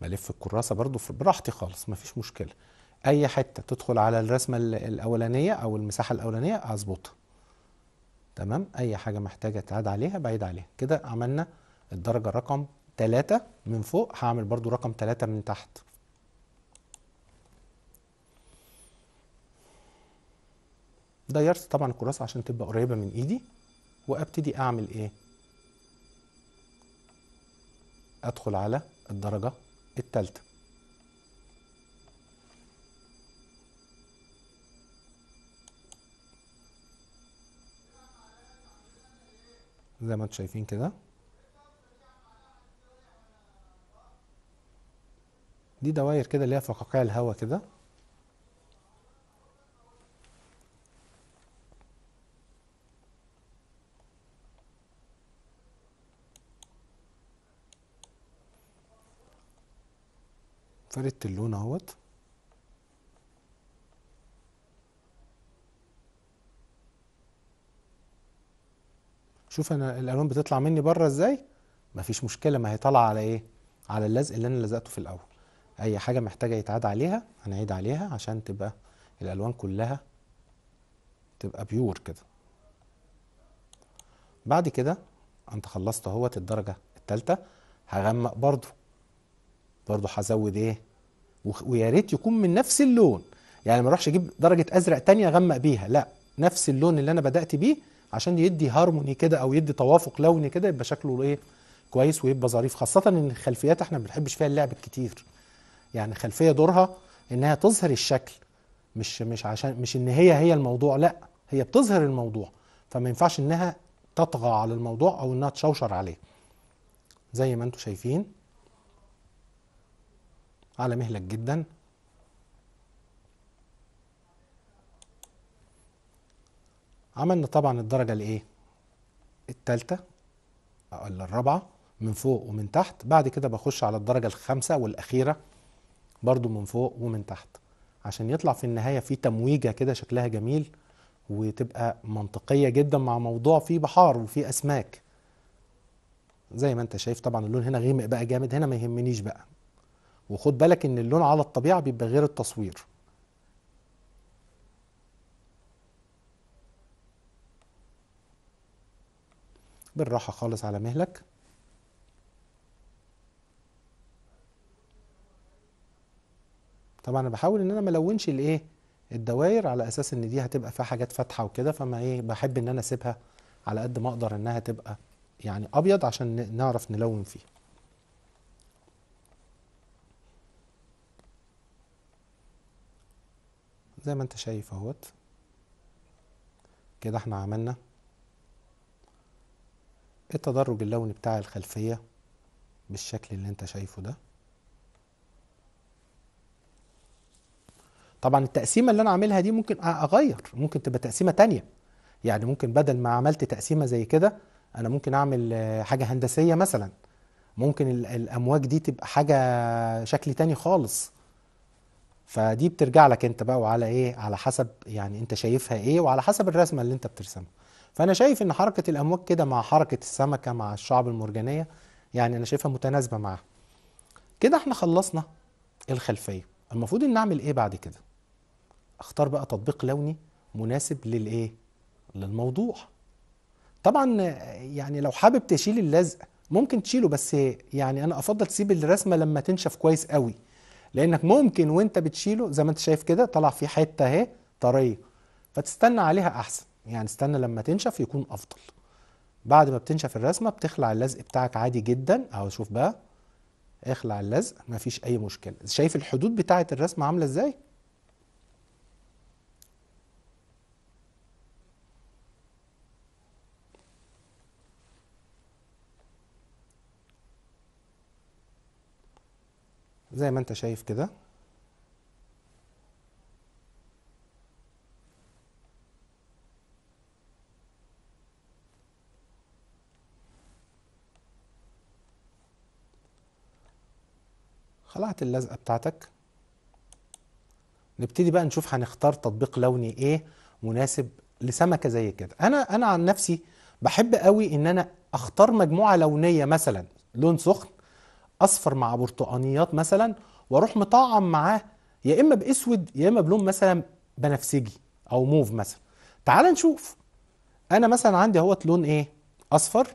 بلف الكراسه برضو براحتي خالص مفيش مشكله اي حته تدخل على الرسمه الاولانيه او المساحه الاولانيه هظبطها تمام اي حاجه محتاجه تعاد عليها بعيد عليها كده عملنا الدرجه رقم 3 من فوق هعمل برضو رقم 3 من تحت دايرت طبعا الكراسه عشان تبقى قريبه من ايدي وابتدي اعمل ايه ادخل على الدرجه الثالثه زي ما انتم شايفين كده دي دواير كده اللي هي فقاقيع الهواء كده فردت اللون اهوت شوف انا الالوان بتطلع مني بره ازاي مفيش مشكله ما هي طالعه على ايه على اللزق اللي انا لزقته في الاول اي حاجه محتاجه يتعاد عليها هنعيد عليها عشان تبقى الالوان كلها تبقى بيور كده بعد كده انت خلصت اهوت الدرجه الثالثه هغمق برضو برضو هزود ايه ويا ريت يكون من نفس اللون يعني ما اروحش اجيب درجه ازرق تانية اغمق بيها لا نفس اللون اللي انا بدات بيه عشان يدي هارموني كده او يدي توافق لوني كده يبقى شكله ايه كويس ويبقى ظريف خاصه ان الخلفيات احنا ما بنحبش فيها اللعب الكتير يعني خلفيه دورها انها تظهر الشكل مش مش عشان مش ان هي هي الموضوع لا هي بتظهر الموضوع فما ينفعش انها تطغى على الموضوع او انها تشوشر عليه زي ما انتم شايفين على مهلك جدا عملنا طبعا الدرجة الايه التالتة ولا الرابعة من فوق ومن تحت بعد كده بخش على الدرجة الخامسة والأخيرة برضو من فوق ومن تحت عشان يطلع في النهاية في تمويجة كده شكلها جميل وتبقى منطقية جدا مع موضوع فيه بحار وفيه أسماك زي ما انت شايف طبعا اللون هنا غيمق بقى جامد هنا ما يهمنيش بقى وخد بالك ان اللون على الطبيعة بيبقى غير التصوير بالراحة خالص على مهلك طبعا انا بحاول ان انا ما الونش الايه الدوائر على اساس ان دي هتبقى فيها حاجات فاتحه وكده فما ايه بحب ان انا اسيبها على قد ما اقدر انها تبقى يعني ابيض عشان نعرف نلون فيه زي ما انت شايف اهوت كده احنا عملنا إيه التدرج اللوني بتاع الخلفية بالشكل اللي انت شايفه ده طبعا التقسيمة اللي انا عاملها دي ممكن اغير ممكن تبقى تقسيمة تانية يعني ممكن بدل ما عملت تقسيمة زي كده انا ممكن اعمل آه، حاجة هندسية مثلا ممكن الامواج دي تبقى حاجة شكل تاني خالص فدي بترجع لك انت بقى وعلى ايه على حسب يعني انت شايفها ايه وعلى حسب الرسمة اللي انت بترسمها فانا شايف ان حركه الامواج كده مع حركه السمكه مع الشعب المرجانيه يعني انا شايفها متناسبه معاها كده احنا خلصنا الخلفيه المفروض ان اعمل ايه بعد كده اختار بقى تطبيق لوني مناسب للايه للموضوع طبعا يعني لو حابب تشيل اللزق ممكن تشيله بس يعني انا افضل تسيب الرسمه لما تنشف كويس قوي لانك ممكن وانت بتشيله زي ما انت شايف كده طلع في حته اهي طريه فتستنى عليها احسن يعني استنى لما تنشف يكون افضل بعد ما بتنشف الرسمه بتخلع اللزق بتاعك عادي جدا اهو شوف بقى اخلع اللزق مفيش اي مشكله شايف الحدود بتاعه الرسمه عامله ازاي زي ما انت شايف كده طلعت اللزقة بتاعتك نبتدي بقى نشوف هنختار تطبيق لوني ايه مناسب لسمكة زي كده انا انا عن نفسي بحب قوي ان انا اختار مجموعة لونية مثلا لون سخن اصفر مع برتقانيات مثلا واروح مطعم معاه يا اما باسود يا اما بلون مثلا بنفسجي او موف مثلا تعال نشوف انا مثلا عندي اهوت لون ايه اصفر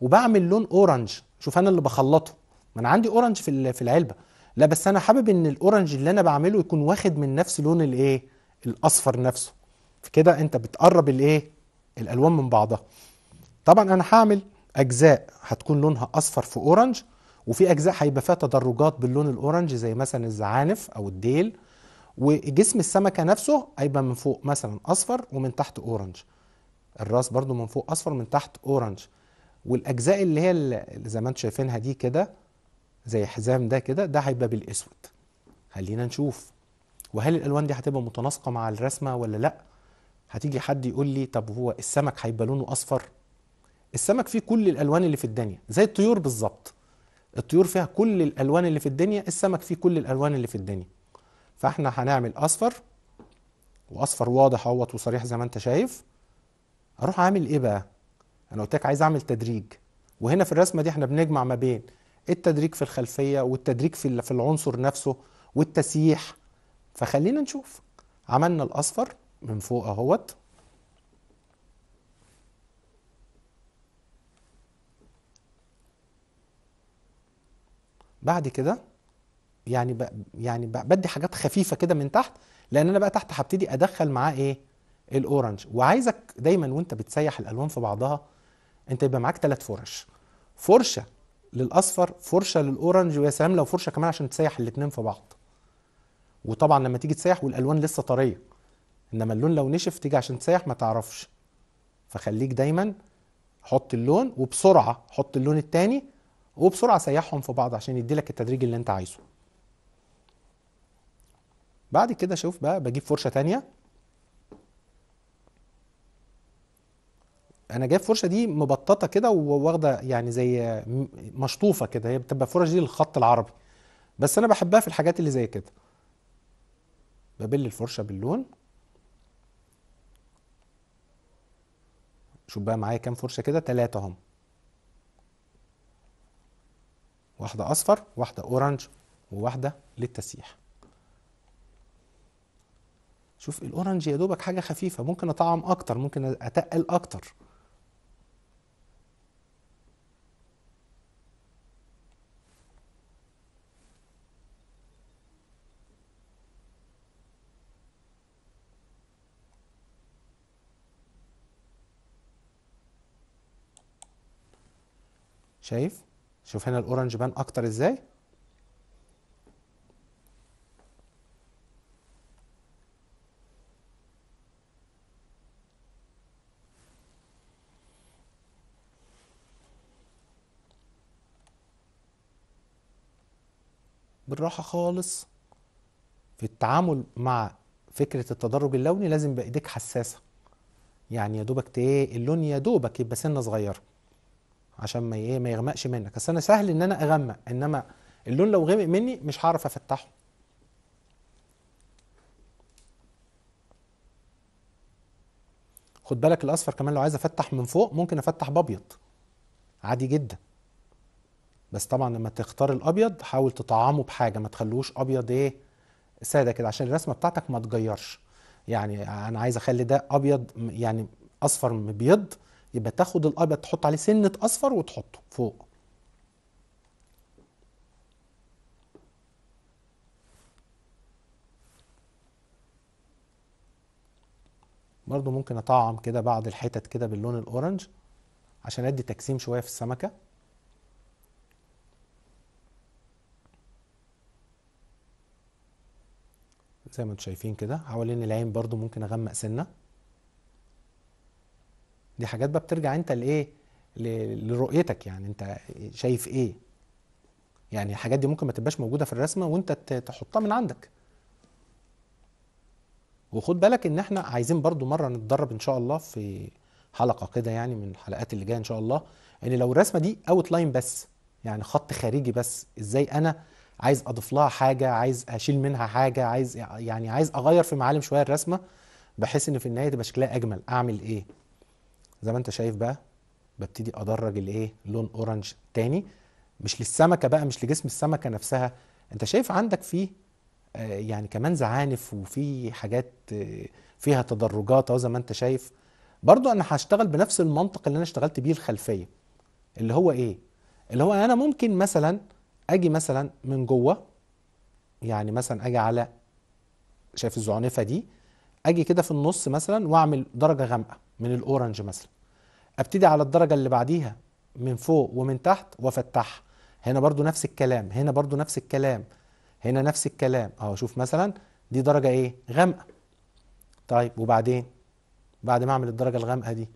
وبعمل لون اورنج شوف انا اللي بخلطه ما انا عندي اورنج في في العلبه لا بس انا حابب ان الاورنج اللي انا بعمله يكون واخد من نفس لون الايه الاصفر نفسه فكده انت بتقرب الايه الالوان من بعضها طبعا انا هعمل اجزاء هتكون لونها اصفر في اورنج وفي اجزاء هيبقى فيها تدرجات باللون الاورنج زي مثلا الزعانف او الديل وجسم السمكه نفسه هيبقى من فوق مثلا اصفر ومن تحت اورنج الراس برضو من فوق اصفر من تحت اورنج والاجزاء اللي هي اللي زي ما انتم شايفينها دي كده زي حزام ده كده ده هيبقى بالاسود خلينا نشوف وهل الالوان دي هتبقى متناسقه مع الرسمه ولا لا هتيجي حد يقول لي طب هو السمك هيبقى لونه اصفر السمك فيه كل الالوان اللي في الدنيا زي الطيور بالظبط الطيور فيها كل الالوان اللي في الدنيا السمك فيه كل الالوان اللي في الدنيا فاحنا هنعمل اصفر واصفر واضح اهوت وصريح زي ما انت شايف اروح اعمل ايه بقى انا قلت لك عايز اعمل تدريج وهنا في الرسمه دي احنا بنجمع ما بين التدريج في الخلفيه والتدريج في في العنصر نفسه والتسييح فخلينا نشوف عملنا الاصفر من فوق اهوت بعد كده يعني ب... يعني ب... بدي حاجات خفيفه كده من تحت لان انا بقى تحت هبتدي ادخل معاه ايه الاورنج وعايزك دايما وانت بتسيح الالوان في بعضها انت يبقى معاك ثلاث فرش فرشه للاصفر فرشه للاورنج ويا سلام لو فرشه كمان عشان تسيح الاثنين في بعض وطبعا لما تيجي تسيح والالوان لسه طريه انما اللون لو نشف تيجي عشان تسيح ما تعرفش فخليك دايما حط اللون وبسرعه حط اللون التاني وبسرعه سيحهم في بعض عشان يديلك التدريج اللي انت عايزه بعد كده شوف بقى بجيب فرشه تانية انا جايب فرشه دي مبططه كده وواخده يعني زي مشطوفه كده هي بتبقى فرش دي للخط العربي بس انا بحبها في الحاجات اللي زي كده ببل الفرشه باللون شوف بقى معايا كام فرشه كده تلاته هم واحده اصفر واحده اورنج وواحده للتسيح شوف الاورنج يا دوبك حاجه خفيفه ممكن اطعم اكتر ممكن اتقل اكتر شايف شوف هنا الاورنج بان اكتر ازاي بالراحه خالص في التعامل مع فكره التدرج اللوني لازم بايديك ايديك حساسه يعني يا دوبك تايه اللون يا دوبك يبقى سنه صغيره عشان ما ايه ما يغمقش منك اصل انا سهل ان انا اغمق انما اللون لو غمق مني مش هعرف افتحه خد بالك الاصفر كمان لو عايز افتح من فوق ممكن افتح بابيض عادي جدا بس طبعا لما تختار الابيض حاول تطعمه بحاجه ما تخلوش ابيض ايه ساده كده عشان الرسمه بتاعتك ما تغيرش يعني انا عايز اخلي ده ابيض يعني اصفر مبيض يبقى تاخد الابيض تحط عليه سنه اصفر وتحطه فوق برضو ممكن اطعم كده بعض الحتت كده باللون الاورنج عشان ادي تجسيم شويه في السمكه زي ما انتم شايفين كده حوالين العين برضو ممكن اغمق سنه دي حاجات بقى بترجع انت لايه لرؤيتك يعني انت شايف ايه يعني الحاجات دي ممكن ما تبقاش موجوده في الرسمه وانت تحطها من عندك وخد بالك ان احنا عايزين برضو مره نتدرب ان شاء الله في حلقه كده يعني من الحلقات اللي جايه ان شاء الله ان لو الرسمه دي اوت لاين بس يعني خط خارجي بس ازاي انا عايز اضيف لها حاجه عايز اشيل منها حاجه عايز يعني عايز اغير في معالم شويه الرسمه بحيث ان في النهايه تبقى شكلها اجمل اعمل ايه زي ما انت شايف بقى ببتدي ادرج الايه لون اورنج تاني مش للسمكه بقى مش لجسم السمكه نفسها انت شايف عندك فيه آه، يعني كمان زعانف وفي حاجات آه، فيها تدرجات اهو زي ما انت شايف برضو انا هشتغل بنفس المنطق اللي انا اشتغلت بيه الخلفيه اللي هو ايه اللي هو انا ممكن مثلا اجي مثلا من جوه يعني مثلا اجي على شايف الزعنفه دي اجي كده في النص مثلا واعمل درجه غامقه من الاورنج مثلا ابتدي على الدرجه اللي بعديها من فوق ومن تحت وافتحها هنا برضو نفس الكلام هنا برضو نفس الكلام هنا نفس الكلام اهو شوف مثلا دي درجه ايه غامقه طيب وبعدين بعد ما اعمل الدرجه الغامقه دي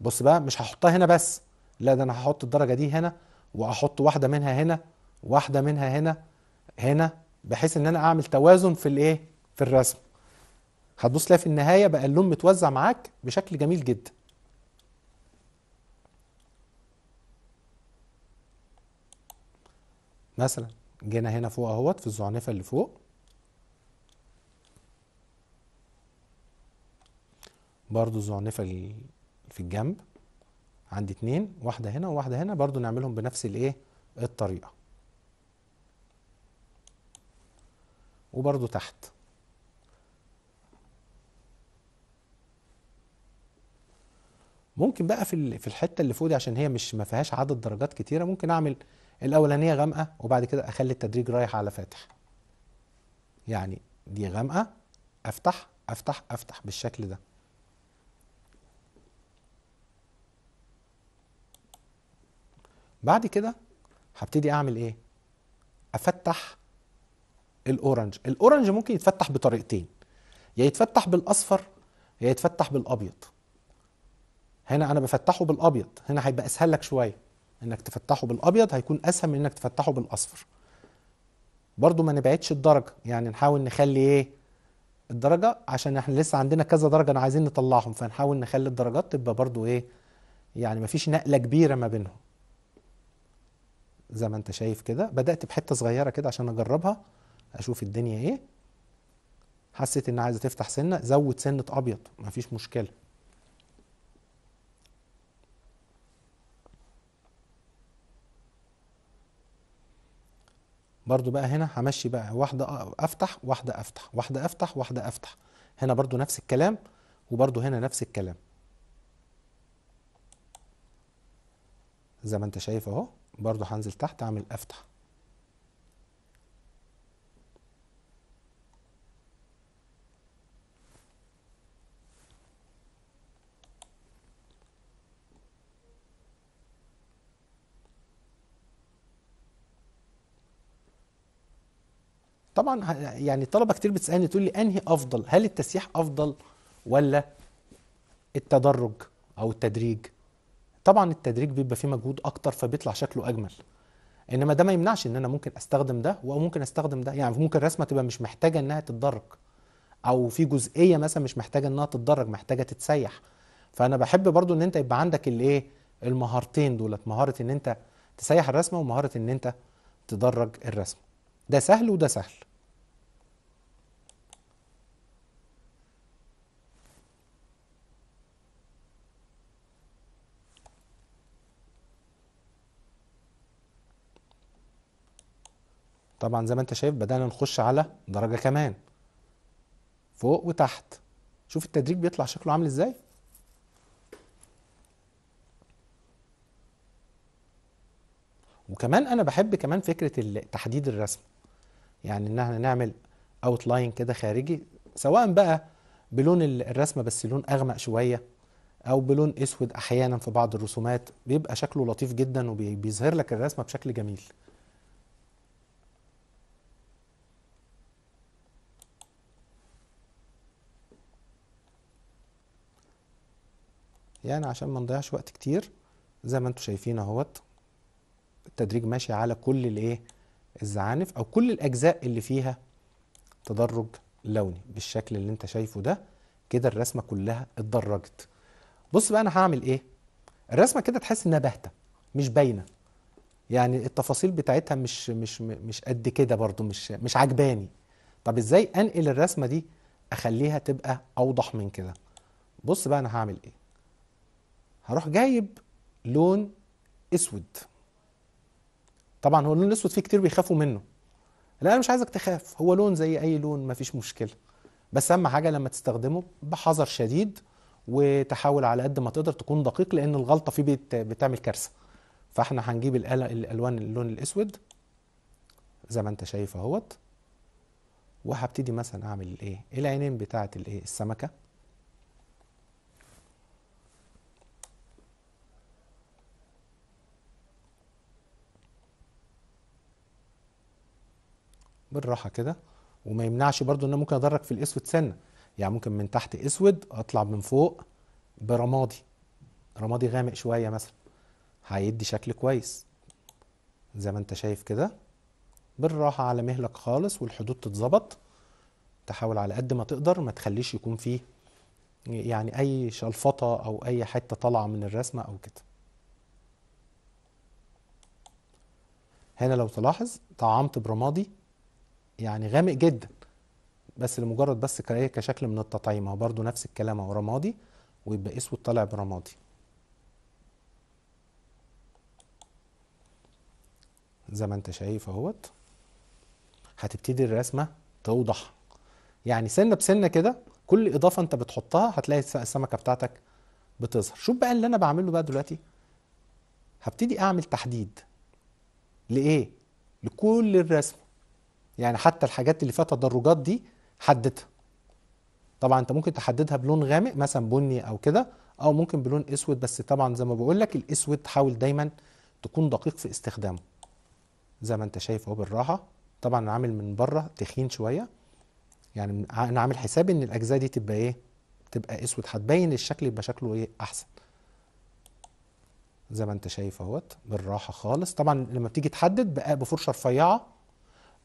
بص بقى مش هحطها هنا بس لا ده انا هحط الدرجه دي هنا واحط واحده منها هنا واحده منها هنا هنا بحيث ان انا اعمل توازن في الايه في الرسم هتبص تلاقي في النهايه بقى اللون متوزع معاك بشكل جميل جدا مثلا جينا هنا فوق اهوت في الزعنفه اللي فوق برضو الزعنفه اللي في الجنب عندي اتنين واحده هنا وواحده هنا برضو نعملهم بنفس الايه الطريقه وبرضو تحت ممكن بقى في في الحته اللي فوق دي عشان هي مش ما فيهاش عدد درجات كتيره ممكن اعمل الاولانيه غامقه وبعد كده اخلي التدريج رايح على فاتح يعني دي غامقه افتح افتح افتح بالشكل ده بعد كده هبتدي اعمل ايه افتح الاورنج الاورنج ممكن يتفتح بطريقتين يا يتفتح بالاصفر يا يتفتح بالابيض هنا انا بفتحه بالابيض هنا هيبقى اسهل لك شويه انك تفتحه بالابيض هيكون اسهل من انك تفتحه بالاصفر برضو ما نبعدش الدرجه يعني نحاول نخلي ايه الدرجه عشان احنا لسه عندنا كذا درجه انا عايزين نطلعهم فنحاول نخلي الدرجات تبقى برضو ايه يعني ما فيش نقله كبيره ما بينهم زي ما انت شايف كده بدات بحته صغيره كده عشان اجربها اشوف الدنيا ايه حسيت ان عايزه تفتح سنه زود سنه ابيض مفيش مشكله برضو بقى هنا همشي بقى واحدة أفتح واحدة أفتح واحدة أفتح واحدة أفتح هنا برضو نفس الكلام وبرضو هنا نفس الكلام زي ما انت شايف اهو برضو هنزل تحت اعمل افتح طبعا يعني طلبه كتير بتسالني تقول لي انهي افضل هل التسييح افضل ولا التدرج او التدريج طبعا التدريج بيبقى فيه مجهود اكتر فبيطلع شكله اجمل انما ده ما يمنعش ان انا ممكن استخدم ده وممكن استخدم ده يعني ممكن الرسمه تبقى مش محتاجه انها تتدرج او في جزئيه مثلا مش محتاجه انها تتدرج محتاجه تتسيح فانا بحب برضو ان انت يبقى عندك الايه المهارتين دولت مهاره ان انت تسيح الرسمه ومهاره ان انت تدرج الرسمه ده سهل وده سهل طبعا زي ما انت شايف بدأنا نخش على درجة كمان فوق وتحت شوف التدريج بيطلع شكله عامل ازاي وكمان انا بحب كمان فكرة تحديد الرسم يعني ان احنا نعمل اوت لاين كده خارجي سواء بقى بلون الرسمة بس لون اغمق شوية او بلون اسود احيانا في بعض الرسومات بيبقى شكله لطيف جدا وبيظهر لك الرسمة بشكل جميل يعني عشان ما نضيعش وقت كتير زي ما انتم شايفين اهوت التدريج ماشي على كل الايه الزعانف او كل الاجزاء اللي فيها تدرج لوني بالشكل اللي انت شايفه ده كده الرسمه كلها اتدرجت بص بقى انا هعمل ايه الرسمه كده تحس انها باهته مش باينه يعني التفاصيل بتاعتها مش مش مش قد كده برضو مش مش عجباني طب ازاي انقل الرسمه دي اخليها تبقى اوضح من كده بص بقى انا هعمل ايه هروح جايب لون اسود طبعا هو اللون الاسود فيه كتير بيخافوا منه لا انا مش عايزك تخاف هو لون زي اي لون مفيش مشكله بس اهم حاجه لما تستخدمه بحذر شديد وتحاول على قد ما تقدر تكون دقيق لان الغلطه فيه بتعمل كارثه فاحنا هنجيب الالوان اللون الاسود زي ما انت شايف اهوت وهبتدي مثلا اعمل الايه العينين بتاعه الايه السمكه بالراحه كده وما يمنعش برضو ان انا ممكن ادرك في الاسود سنه يعني ممكن من تحت اسود اطلع من فوق برمادي رمادي غامق شويه مثلا هيدي شكل كويس زي ما انت شايف كده بالراحه على مهلك خالص والحدود تتظبط تحاول على قد ما تقدر ما تخليش يكون فيه يعني اي شلفطه او اي حته طالعه من الرسمه او كده هنا لو تلاحظ طعمت برمادي يعني غامق جدا بس لمجرد بس إيه، كشكل من التطعيم هو برضه نفس الكلام هو رمادي ويبقى اسود طالع برمادي زي ما انت شايف اهوت هتبتدي الرسمه توضح يعني سنه بسنه كده كل اضافه انت بتحطها هتلاقي السمكه بتاعتك بتظهر شوف بقى اللي انا بعمله بقى دلوقتي هبتدي اعمل تحديد لايه لكل الرسمه يعني حتى الحاجات اللي فيها تدرجات دي حددها طبعا انت ممكن تحددها بلون غامق مثلا بني او كده او ممكن بلون اسود بس طبعا زي ما بقول لك الاسود حاول دايما تكون دقيق في استخدامه زي ما انت شايف اهو بالراحه طبعا انا عامل من بره تخين شويه يعني انا عامل حسابي ان الاجزاء دي تبقى ايه تبقى اسود هتبين الشكل يبقى شكله ايه احسن زي ما انت شايف اهوت بالراحه خالص طبعا لما بتيجي تحدد بقى بفرشه رفيعه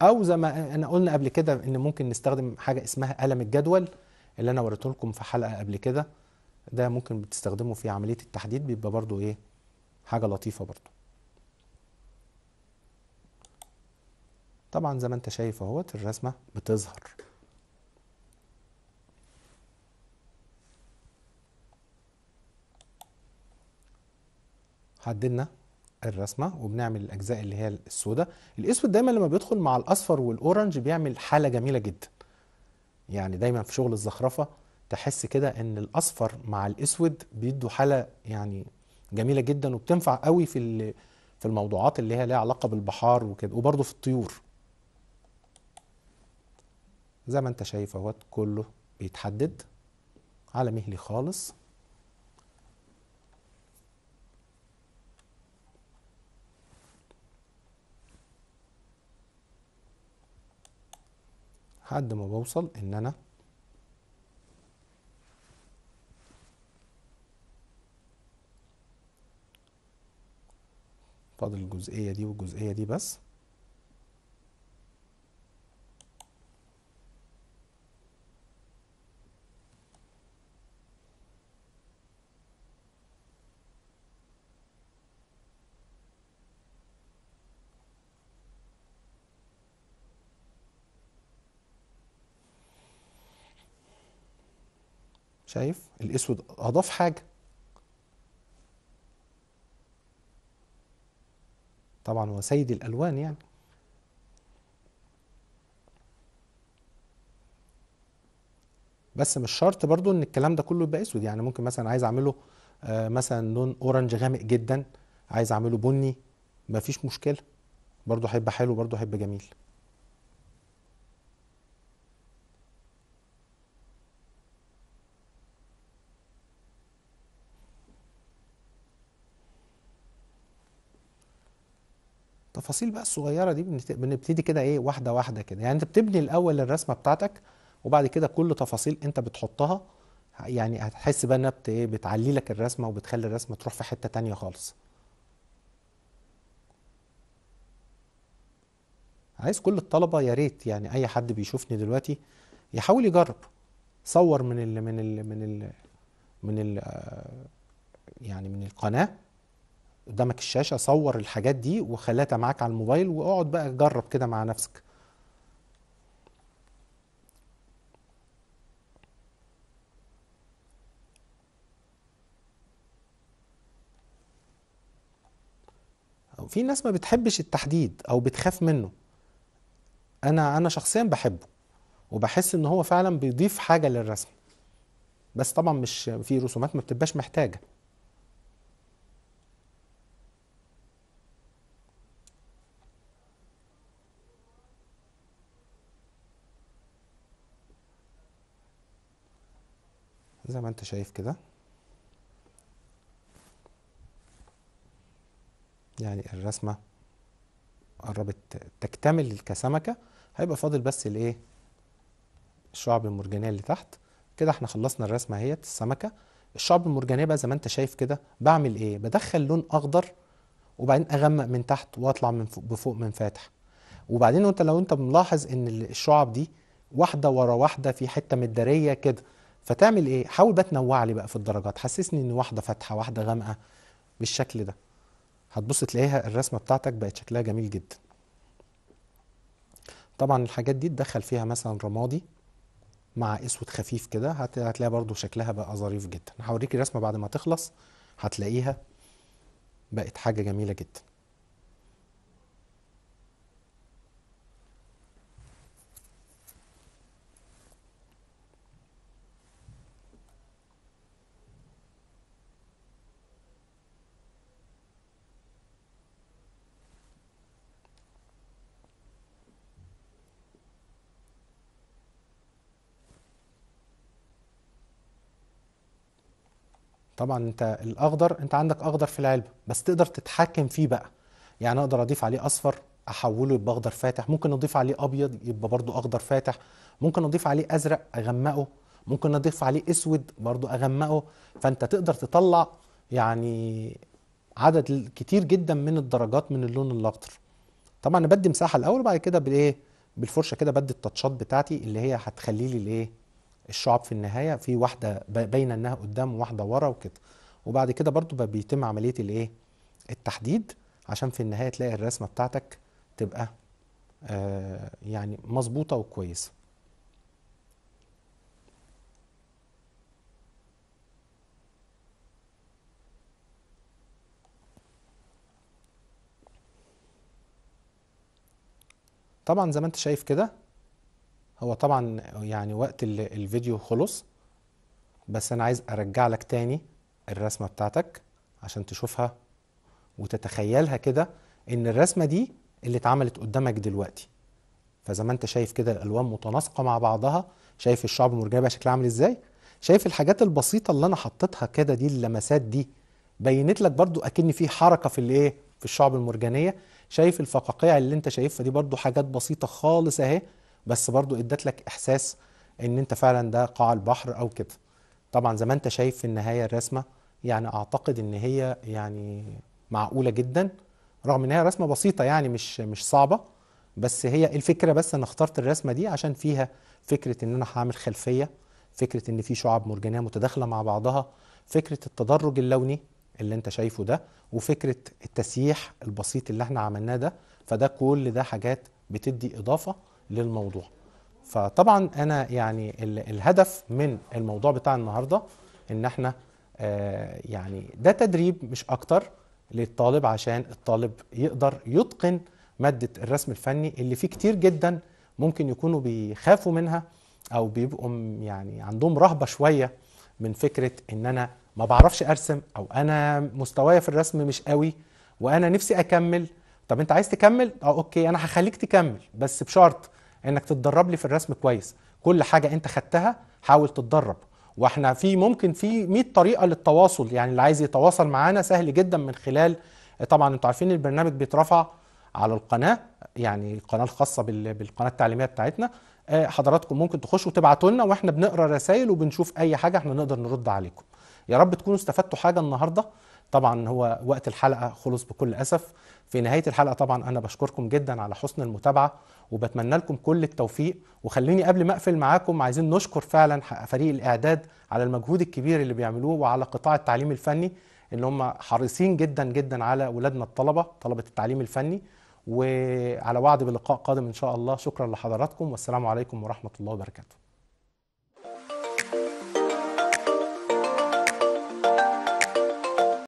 او زي ما انا قلنا قبل كده ان ممكن نستخدم حاجه اسمها قلم الجدول اللي انا وريته لكم في حلقه قبل كده ده ممكن بتستخدمه في عمليه التحديد بيبقى برضو ايه حاجه لطيفه برضو طبعا زي ما انت شايف اهوت الرسمه بتظهر حددنا الرسمه وبنعمل الاجزاء اللي هي السوداء الاسود دايما لما بيدخل مع الاصفر والاورنج بيعمل حاله جميله جدا يعني دايما في شغل الزخرفه تحس كده ان الاصفر مع الاسود بيدوا حاله يعني جميله جدا وبتنفع قوي في في الموضوعات اللي هي ليها علاقه بالبحار وكده وبرده في الطيور زي ما انت شايف اهوت كله بيتحدد على مهلي خالص لحد ما بوصل ان انا فاضل الجزئيه دي والجزئيه دي بس شايف الاسود اضاف حاجه طبعا هو سيد الالوان يعني بس مش شرط برضو ان الكلام ده كله يبقى اسود يعني ممكن مثلا عايز اعمله آه، مثلا لون اورنج غامق جدا عايز اعمله بني مفيش مشكله برضو هيبقى حلو برضو هيبقى جميل التفاصيل بقى الصغيره دي بنبتدي كده ايه واحده واحده كده يعني انت بتبني الاول الرسمه بتاعتك وبعد كده كل تفاصيل انت بتحطها يعني هتحس بقى انها بت ايه بتعلي لك الرسمه وبتخلي الرسمه تروح في حته تانية خالص عايز كل الطلبه يا ريت يعني اي حد بيشوفني دلوقتي يحاول يجرب صور من الـ من الـ من الـ من الـ آه، يعني من القناه قدامك الشاشه صور الحاجات دي وخلاتها معاك على الموبايل واقعد بقى جرب كده مع نفسك في ناس ما بتحبش التحديد او بتخاف منه انا انا شخصيا بحبه وبحس ان هو فعلا بيضيف حاجه للرسم بس طبعا مش في رسومات ما بتبقاش محتاجه زي ما انت شايف كده يعني الرسمة قربت تكتمل كسمكة هيبقى فاضل بس الايه الشعب المرجانية اللي تحت كده احنا خلصنا الرسمة اهيت السمكة الشعب المرجانية بقى زي ما انت شايف كده بعمل ايه بدخل لون اخضر وبعدين اغمق من تحت واطلع من فوق بفوق من فاتح وبعدين انت لو انت ملاحظ ان الشعب دي واحدة ورا واحدة في حتة مدارية كده فتعمل ايه حاول بقى تنوع لي بقى في الدرجات حسسني ان واحده فاتحه واحده غامقه بالشكل ده هتبص تلاقيها الرسمه بتاعتك بقت شكلها جميل جدا طبعا الحاجات دي تدخل فيها مثلا رمادي مع اسود خفيف كده هتلاقيها برضو شكلها بقى ظريف جدا هوريك الرسمه بعد ما تخلص هتلاقيها بقت حاجه جميله جدا طبعا انت الاخضر انت عندك اخضر في العلبه بس تقدر تتحكم فيه بقى يعني اقدر اضيف عليه اصفر احوله يبقى اخضر فاتح ممكن اضيف عليه ابيض يبقى برده اخضر فاتح ممكن اضيف عليه ازرق اغمقه ممكن اضيف عليه اسود برده اغمقه فانت تقدر تطلع يعني عدد كتير جدا من الدرجات من اللون الاخضر طبعا انا بدي مساحه الاول وبعد كده بالايه بالفرشه كده بدي التاتشات بتاعتي اللي هي هتخلي لي الايه الشعب في النهايه في واحده باينه انها قدام وواحده ورا وكده وبعد كده برضو بيتم عمليه الايه التحديد عشان في النهايه تلاقي الرسمه بتاعتك تبقى آه يعني مظبوطه وكويسه طبعا زي ما انت شايف كده هو طبعا يعني وقت الفيديو خلص بس انا عايز ارجع لك تاني الرسمه بتاعتك عشان تشوفها وتتخيلها كده ان الرسمه دي اللي اتعملت قدامك دلوقتي فزي ما انت شايف كده الالوان متناسقه مع بعضها شايف الشعب المرجانية بقى شكلها عامل ازاي شايف الحاجات البسيطه اللي انا حطيتها كده دي اللمسات دي بينت لك برضو اكن في حركه في الايه في الشعب المرجانيه شايف الفقاقيع اللي انت شايفها دي برضو حاجات بسيطه خالص اهي بس برضو ادت لك احساس ان انت فعلا ده قاع البحر او كده طبعا زي ما انت شايف في النهايه الرسمه يعني اعتقد ان هي يعني معقوله جدا رغم ان هي رسمه بسيطه يعني مش مش صعبه بس هي الفكره بس انا اخترت الرسمه دي عشان فيها فكره ان انا هعمل خلفيه فكره ان في شعاب مرجانيه متداخله مع بعضها فكره التدرج اللوني اللي انت شايفه ده وفكره التسييح البسيط اللي احنا عملناه ده فده كل ده حاجات بتدي اضافه للموضوع فطبعا انا يعني الهدف من الموضوع بتاع النهارده ان احنا آه، يعني ده تدريب مش اكتر للطالب عشان الطالب يقدر يتقن ماده الرسم الفني اللي فيه كتير جدا ممكن يكونوا بيخافوا منها او بيبقوا يعني عندهم رهبه شويه من فكره ان انا ما بعرفش ارسم او انا مستوايا في الرسم مش قوي وانا نفسي اكمل طب انت عايز تكمل اه اوكي انا هخليك تكمل بس بشرط انك تتدرب لي في الرسم كويس كل حاجه انت خدتها حاول تتدرب واحنا في ممكن في 100 طريقه للتواصل يعني اللي عايز يتواصل معانا سهل جدا من خلال طبعا انتوا عارفين البرنامج بيترفع على القناه يعني القناه الخاصه بالقناه التعليميه بتاعتنا آه، حضراتكم ممكن تخشوا تبعتوا لنا واحنا بنقرا رسائل وبنشوف اي حاجه احنا نقدر نرد عليكم يا رب تكونوا استفدتوا حاجه النهارده طبعا هو وقت الحلقه خلص بكل اسف في نهايه الحلقه طبعا انا بشكركم جدا على حسن المتابعه وبتمنى لكم كل التوفيق وخليني قبل ما اقفل معاكم عايزين نشكر فعلا فريق الاعداد على المجهود الكبير اللي بيعملوه وعلى قطاع التعليم الفني ان هم حريصين جدا جدا على اولادنا الطلبه طلبه التعليم الفني وعلى وعد بلقاء قادم ان شاء الله شكرا لحضراتكم والسلام عليكم ورحمه الله وبركاته